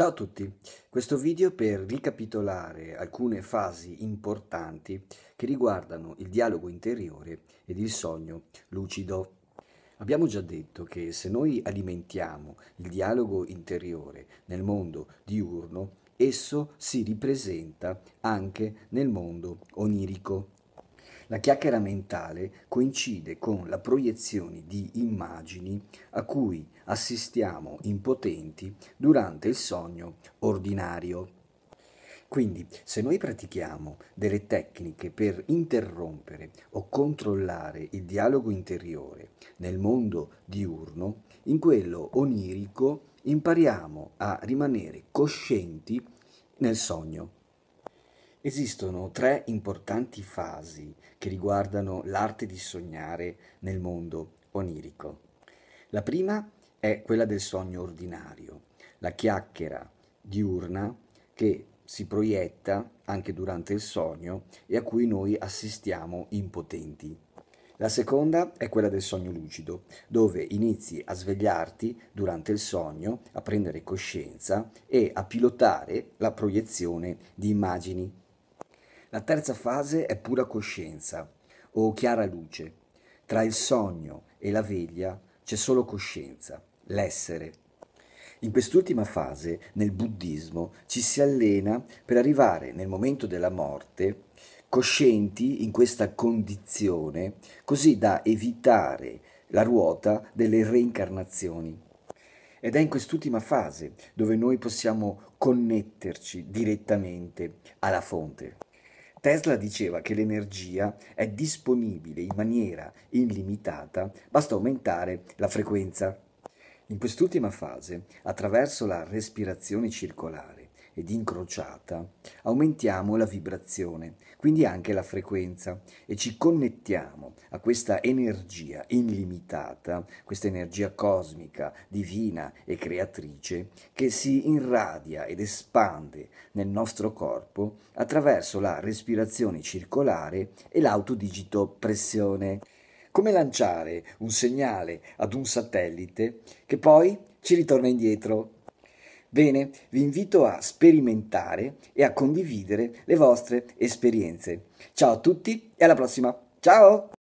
Ciao a tutti, questo video per ricapitolare alcune fasi importanti che riguardano il dialogo interiore ed il sogno lucido. Abbiamo già detto che se noi alimentiamo il dialogo interiore nel mondo diurno, esso si ripresenta anche nel mondo onirico, la chiacchiera mentale coincide con la proiezione di immagini a cui assistiamo impotenti durante il sogno ordinario. Quindi, se noi pratichiamo delle tecniche per interrompere o controllare il dialogo interiore nel mondo diurno, in quello onirico impariamo a rimanere coscienti nel sogno. Esistono tre importanti fasi che riguardano l'arte di sognare nel mondo onirico. La prima è quella del sogno ordinario, la chiacchiera diurna che si proietta anche durante il sogno e a cui noi assistiamo impotenti. La seconda è quella del sogno lucido, dove inizi a svegliarti durante il sogno, a prendere coscienza e a pilotare la proiezione di immagini la terza fase è pura coscienza o chiara luce. Tra il sogno e la veglia c'è solo coscienza, l'essere. In quest'ultima fase, nel buddismo, ci si allena per arrivare nel momento della morte coscienti in questa condizione, così da evitare la ruota delle reincarnazioni. Ed è in quest'ultima fase dove noi possiamo connetterci direttamente alla fonte. Tesla diceva che l'energia è disponibile in maniera illimitata, basta aumentare la frequenza. In quest'ultima fase, attraverso la respirazione circolare, ed incrociata, aumentiamo la vibrazione, quindi anche la frequenza, e ci connettiamo a questa energia illimitata, questa energia cosmica, divina e creatrice, che si irradia ed espande nel nostro corpo attraverso la respirazione circolare e l'autodigito pressione. Come lanciare un segnale ad un satellite che poi ci ritorna indietro Bene, vi invito a sperimentare e a condividere le vostre esperienze. Ciao a tutti e alla prossima. Ciao!